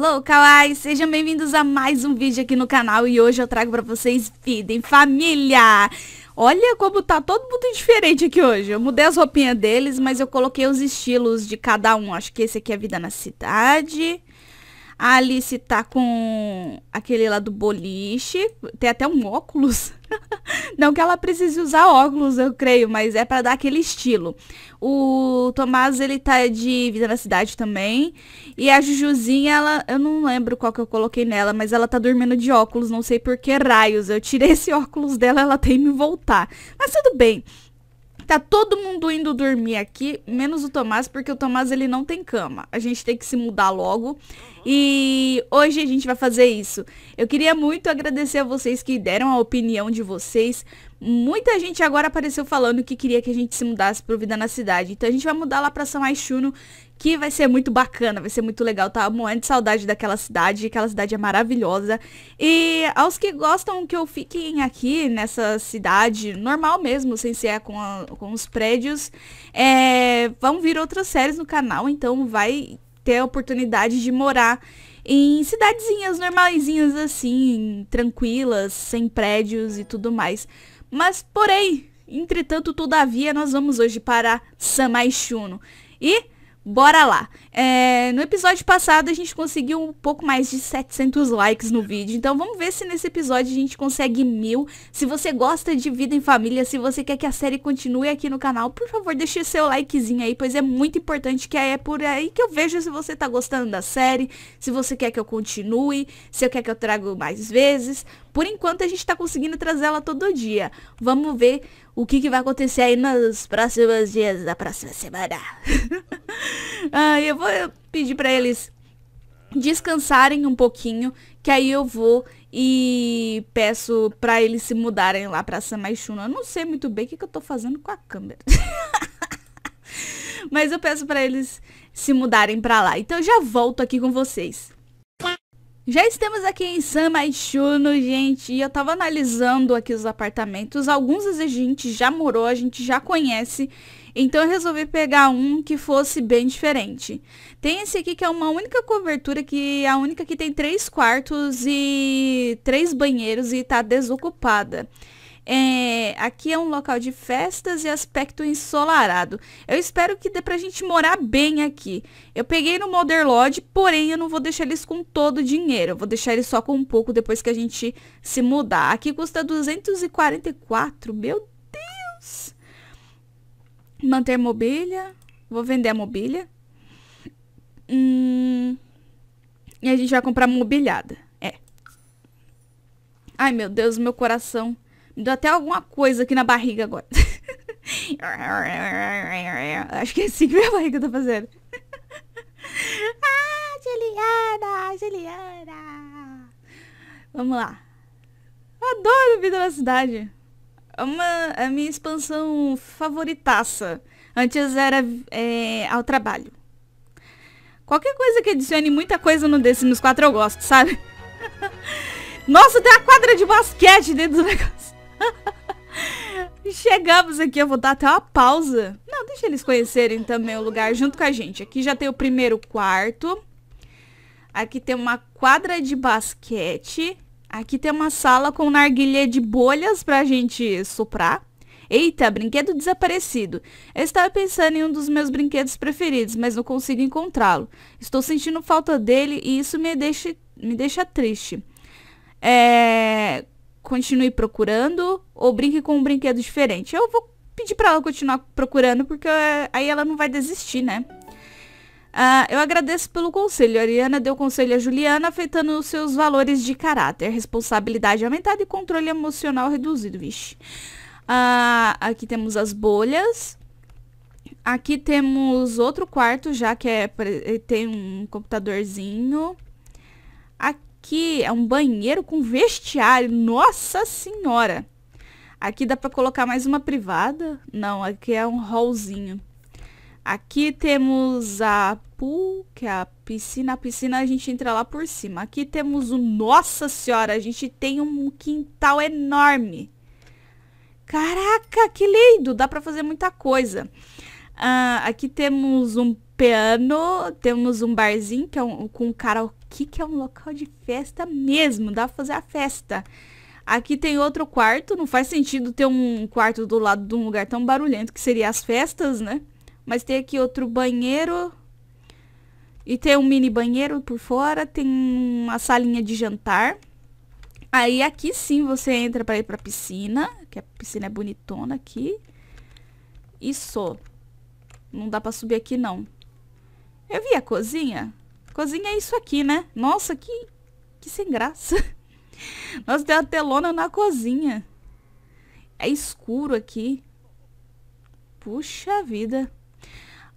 Hello, kawaii! Sejam bem-vindos a mais um vídeo aqui no canal e hoje eu trago pra vocês Vida em Família! Olha como tá todo mundo diferente aqui hoje. Eu mudei as roupinhas deles, mas eu coloquei os estilos de cada um. Acho que esse aqui é Vida na Cidade. A Alice tá com aquele lá do boliche. Tem até um óculos. Não que ela precise usar óculos, eu creio, mas é para dar aquele estilo. O Tomás, ele tá de Vida na Cidade também. E a Jujuzinha, ela, eu não lembro qual que eu coloquei nela, mas ela tá dormindo de óculos, não sei por que raios. Eu tirei esse óculos dela, ela tem me voltar. Mas tudo bem. Tá todo mundo indo dormir aqui, menos o Tomás, porque o Tomás ele não tem cama. A gente tem que se mudar logo. E hoje a gente vai fazer isso. Eu queria muito agradecer a vocês que deram a opinião de vocês. Muita gente agora apareceu falando que queria que a gente se mudasse pro Vida na Cidade. Então a gente vai mudar lá pra São Aixuno, que vai ser muito bacana, vai ser muito legal. Tá morrendo de saudade daquela cidade, aquela cidade é maravilhosa. E aos que gostam que eu fiquem aqui nessa cidade, normal mesmo, sem ser com, a, com os prédios, é, vão vir outras séries no canal, então vai ter a oportunidade de morar em cidadezinhas normaisinhas assim, tranquilas, sem prédios e tudo mais. Mas, porém, entretanto, todavia, nós vamos hoje para Samaishuno. E bora lá! É, no episódio passado a gente conseguiu um pouco mais de 700 likes no vídeo, então vamos ver se nesse episódio a gente consegue mil. Se você gosta de vida em família, se você quer que a série continue aqui no canal, por favor deixe seu likezinho aí, pois é muito importante que é por aí que eu vejo se você tá gostando da série, se você quer que eu continue, se eu quer que eu trago mais vezes. Por enquanto a gente tá conseguindo trazer ela todo dia. Vamos ver o que, que vai acontecer aí nos próximos dias, da próxima semana. ah, eu vou eu pedi para eles descansarem um pouquinho, que aí eu vou e peço para eles se mudarem lá para Samaixuna. Eu não sei muito bem o que, que eu tô fazendo com a câmera. Mas eu peço para eles se mudarem para lá. Então eu já volto aqui com vocês. Já estamos aqui em Samaixuno, gente, e eu tava analisando aqui os apartamentos. Alguns a gente já morou, a gente já conhece. Então eu resolvi pegar um que fosse bem diferente. Tem esse aqui que é uma única cobertura, que é a única que tem três quartos e três banheiros e está desocupada. É, aqui é um local de festas e aspecto ensolarado. Eu espero que dê pra gente morar bem aqui. Eu peguei no Modern Lodge, porém eu não vou deixar eles com todo o dinheiro. Eu vou deixar eles só com um pouco depois que a gente se mudar. Aqui custa 244, meu Deus! manter mobília. Vou vender a mobília. Hum, e a gente vai comprar mobiliada. É. Ai, meu Deus, meu coração. Me deu até alguma coisa aqui na barriga agora. Acho que é assim que minha barriga tá fazendo. ah, Juliana, Juliana. Vamos lá. adoro vida na cidade. É uma, a minha expansão favoritaça. Antes era é, ao trabalho. Qualquer coisa que adicione muita coisa no The Sims 4 eu gosto, sabe? Nossa, tem a quadra de basquete dentro do negócio. Chegamos aqui, eu vou dar até uma pausa. Não, deixa eles conhecerem também o lugar junto com a gente. Aqui já tem o primeiro quarto. Aqui tem uma quadra de basquete. Aqui tem uma sala com narguilha de bolhas pra gente soprar. Eita, brinquedo desaparecido. Eu estava pensando em um dos meus brinquedos preferidos, mas não consigo encontrá-lo. Estou sentindo falta dele e isso me deixa, me deixa triste. É... Continue procurando ou brinque com um brinquedo diferente. Eu vou pedir para ela continuar procurando, porque é, aí ela não vai desistir, né? Ah, eu agradeço pelo conselho. A Ariana deu conselho a Juliana, afetando os seus valores de caráter, responsabilidade aumentada e controle emocional reduzido. Vixe. Ah, aqui temos as bolhas. Aqui temos outro quarto, já que é, tem um computadorzinho. Aqui é um banheiro com vestiário. Nossa senhora! Aqui dá para colocar mais uma privada. Não, aqui é um hallzinho. Aqui temos a Pool, que é a piscina. A piscina a gente entra lá por cima. Aqui temos o... Nossa Senhora, a gente tem um quintal enorme. Caraca, que lindo! Dá para fazer muita coisa. Uh, aqui temos um piano, temos um barzinho que é um, com um karaokê, que é um local de festa mesmo. Dá para fazer a festa. Aqui tem outro quarto, não faz sentido ter um quarto do lado de um lugar tão barulhento que seria as festas, né? Mas tem aqui outro banheiro, e tem um mini banheiro por fora, tem uma salinha de jantar. Aí aqui sim você entra para ir para piscina, que a piscina é bonitona aqui. Isso. Não dá para subir aqui não. Eu vi a cozinha. Cozinha é isso aqui, né? Nossa, que que sem graça. Nossa, tem uma telona na cozinha. É escuro aqui. Puxa vida.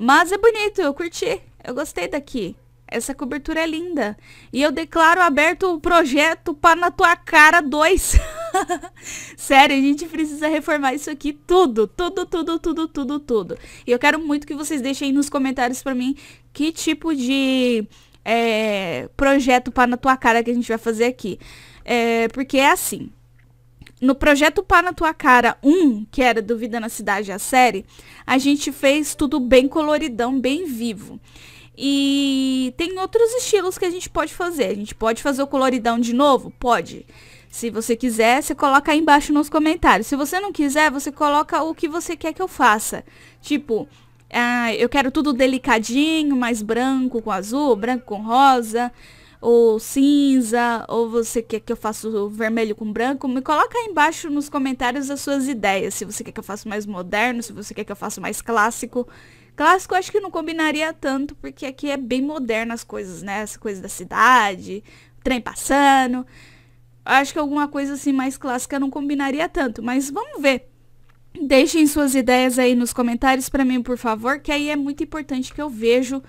Mas é bonito, eu curti. Eu gostei daqui. Essa cobertura é linda. E eu declaro aberto o projeto para na tua cara 2. Sério, a gente precisa reformar isso aqui tudo, tudo, tudo, tudo, tudo, tudo. E eu quero muito que vocês deixem aí nos comentários para mim que tipo de é, projeto para na tua cara que a gente vai fazer aqui. É, porque é assim, no projeto Pá na Tua Cara 1, que era do Vida na Cidade, a série, a gente fez tudo bem coloridão, bem vivo. E tem outros estilos que a gente pode fazer. A gente pode fazer o coloridão de novo? Pode. Se você quiser, você coloca aí embaixo nos comentários. Se você não quiser, você coloca o que você quer que eu faça. Tipo, ah, eu quero tudo delicadinho, mais branco com azul, branco com rosa ou cinza, ou você quer que eu faça vermelho com branco, me coloca aí embaixo nos comentários as suas ideias, se você quer que eu faça mais moderno, se você quer que eu faça mais clássico. Clássico eu acho que não combinaria tanto, porque aqui é bem moderno as coisas, né? As coisas da cidade, trem passando. Acho que alguma coisa assim mais clássica não combinaria tanto, mas vamos ver. Deixem suas ideias aí nos comentários para mim, por favor, que aí é muito importante que eu vejo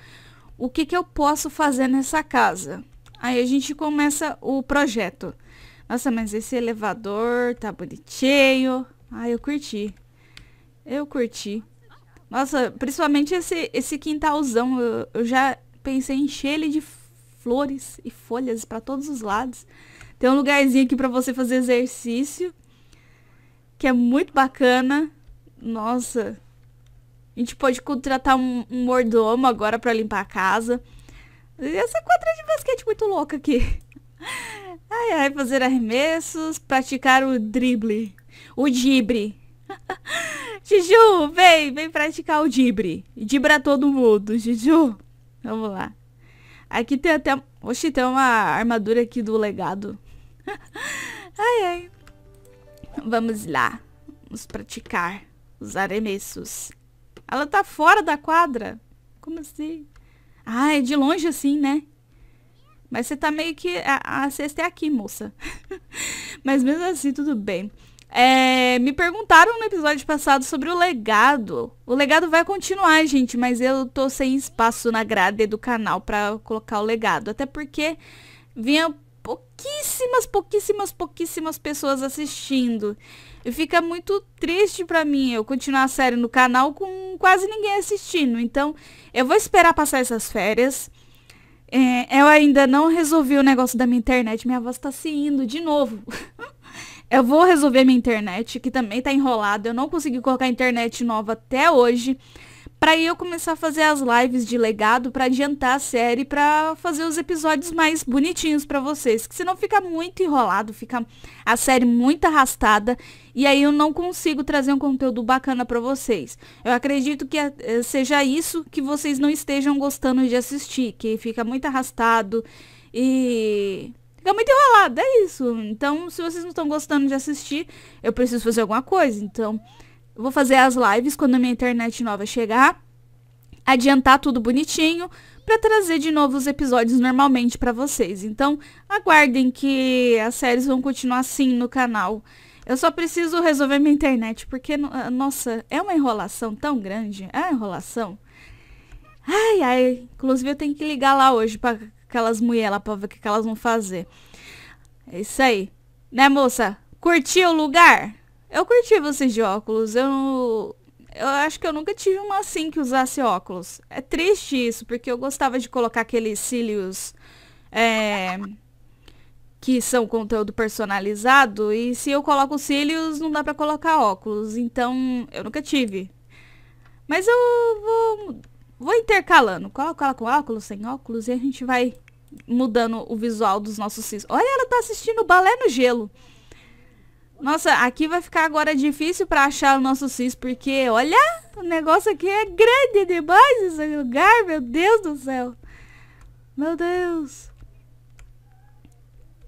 o que, que eu posso fazer nessa casa. Aí a gente começa o projeto. Nossa, mas esse elevador tá bonitinho. Ah, eu curti. Eu curti. Nossa, principalmente esse, esse quintalzão. Eu, eu já pensei em encher ele de flores e folhas para todos os lados. Tem um lugarzinho aqui para você fazer exercício. Que é muito bacana. Nossa. A gente pode contratar um, um mordomo agora para limpar a casa. Essa quadra de basquete muito louca aqui. Ai, ai, fazer arremessos, praticar o drible. O dibre. Juju, vem, vem praticar o dibre. Dibra todo mundo, Juju. Vamos lá. Aqui tem até... Oxi, tem uma armadura aqui do legado. ai, ai. Vamos lá. Vamos praticar os arremessos. Ela tá fora da quadra? Como assim? Ah, é de longe assim, né? Mas você tá meio que. A, a cesta é aqui, moça. Mas mesmo assim, tudo bem. É, me perguntaram no episódio passado sobre o legado. O legado vai continuar, gente, mas eu tô sem espaço na grade do canal para colocar o legado. Até porque vinha pouquíssimas, pouquíssimas, pouquíssimas pessoas assistindo. E fica muito triste para mim eu continuar a série no canal com quase ninguém assistindo. Então, eu vou esperar passar essas férias. É, eu ainda não resolvi o negócio da minha internet. Minha voz tá se indo de novo. eu vou resolver minha internet, que também tá enrolada. Eu não consegui colocar internet nova até hoje para eu começar a fazer as lives de legado para adiantar a série, para fazer os episódios mais bonitinhos para vocês, que senão fica muito enrolado, fica a série muito arrastada e aí eu não consigo trazer um conteúdo bacana para vocês. Eu acredito que eh, seja isso que vocês não estejam gostando de assistir, que fica muito arrastado e fica muito enrolado, é isso. Então, se vocês não estão gostando de assistir, eu preciso fazer alguma coisa. Então, eu vou fazer as lives quando a minha internet nova chegar, adiantar tudo bonitinho para trazer de novo os episódios normalmente para vocês. Então, aguardem que as séries vão continuar assim no canal. Eu só preciso resolver minha internet, porque, ah, nossa, é uma enrolação tão grande. É uma enrolação. Ai, ai. Inclusive, eu tenho que ligar lá hoje para aquelas mulheres lá, pra ver o que elas vão fazer. É isso aí. Né, moça? Curtiu o lugar? Eu curti vocês de óculos. Eu, eu acho que eu nunca tive uma assim que usasse óculos. É triste isso, porque eu gostava de colocar aqueles cílios é, que são conteúdo personalizado. E se eu coloco cílios, não dá para colocar óculos. Então, eu nunca tive. Mas eu vou, vou intercalando. Coloco ela com óculos, sem óculos, e a gente vai mudando o visual dos nossos cílios. Olha, ela tá assistindo o balé no gelo. Nossa, aqui vai ficar agora difícil para achar o nosso cis, porque olha, o negócio aqui é grande demais esse lugar, meu Deus do céu. Meu Deus.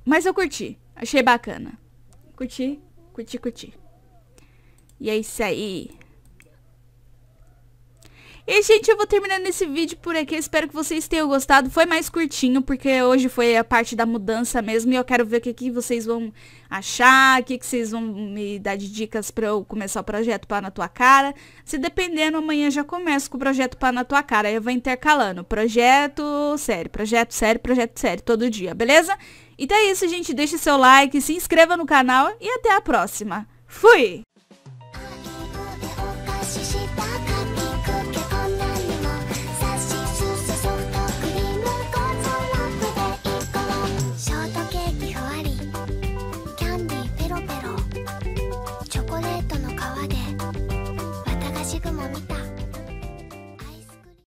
Mas eu curti, achei bacana. Curti, curti, curti. E é isso aí. E, gente, eu vou terminando esse vídeo por aqui. Espero que vocês tenham gostado. Foi mais curtinho, porque hoje foi a parte da mudança mesmo. E eu quero ver o que, que vocês vão achar, o que, que vocês vão me dar de dicas pra eu começar o projeto Pá na Tua Cara. Se dependendo, amanhã já começo com o projeto Pá na Tua Cara. Aí eu vou intercalando. Projeto sério, projeto sério, projeto sério, todo dia, beleza? Então é isso, gente. Deixe seu like, se inscreva no canal e até a próxima. Fui!